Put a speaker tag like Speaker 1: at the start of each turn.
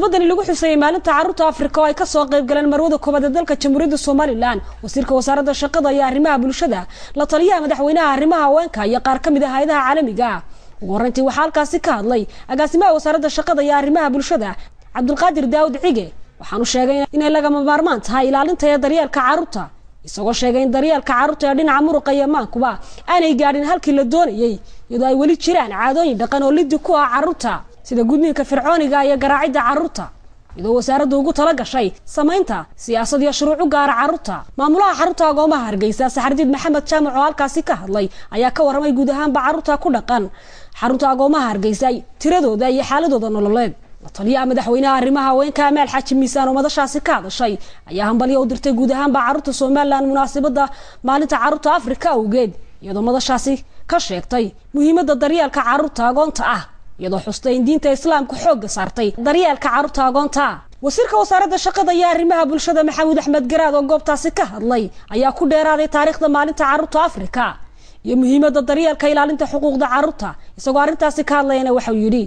Speaker 1: munaasabadani lagu xuseeyey maalinta carruurta afrika oo ay kasoo qayb galeen marwada koobaad ee dalka jamhuuriyadda somalilan wasiirka wasaaradda shaqada iyo arrimaha bulshada la taliyaha madaxweynaha arrimaha haweenka iyo qaar ka mid a ah hay-adaha caalamiga ah. ugu horreyntii waxaa halkaasi ka hadlay agaasimaha wasaaradda shaqada iyo arrimaha bulshada cabdulqaadir daawud cige waxaanu sheegay inay lagama maarmaan tahay ilaalinta ee daryeelka carruurta isagoo sheegay in daryeelka caruurta ee dhinaca muruqa iyo maankuba aanay gaadhin halkii la doonayey iyadoo ay weli jiraan caadooyin dhaqan oo lidi ku ah carruurta sida gudniinka fircooniga iyo garaacidda caruurta iyadoo wasaaradda ugu tala gashay samaynta siyaasad iyo shuruucu gaara caruurta maamulaha xarunta agoomaha hargeysa saxardiid maxamed jaamac oo halkaasi ka hadlay ayaa ka warramay guud ahaanba caruurta ku dhaqan xarunta agoomaha hargeysa tiradooda iyo xaaladooda nololeed lataliyaha taliyaha madaxweynaha arrimaha haweenka amaal xaaji miisaan oo madashaasi ka hadashay ayaa hambalyo u dirtay guud ahaanba carruurta somalilan munaasabadda maalinta caruurta afrika awgeed iyadoo madashaasi ka sheegtay muhiimadda daryeelka caruurta agoonta ah iyadoo xustay in diinta islaamka xoogga saartay daryeelka carruurta agoonta wasiirka wasaaradda shaqada iyo arrimaha bulshada maxamuud axmed garaad oo goobtaasi ka hadlay ayaa ku dheeraaday taariikhda maalinta carruurta afrika iyo muhiimadda daryeelka ilaalinta xuquuqda carruurta isagoo arrintaasi ka hadlayana waxau yidhi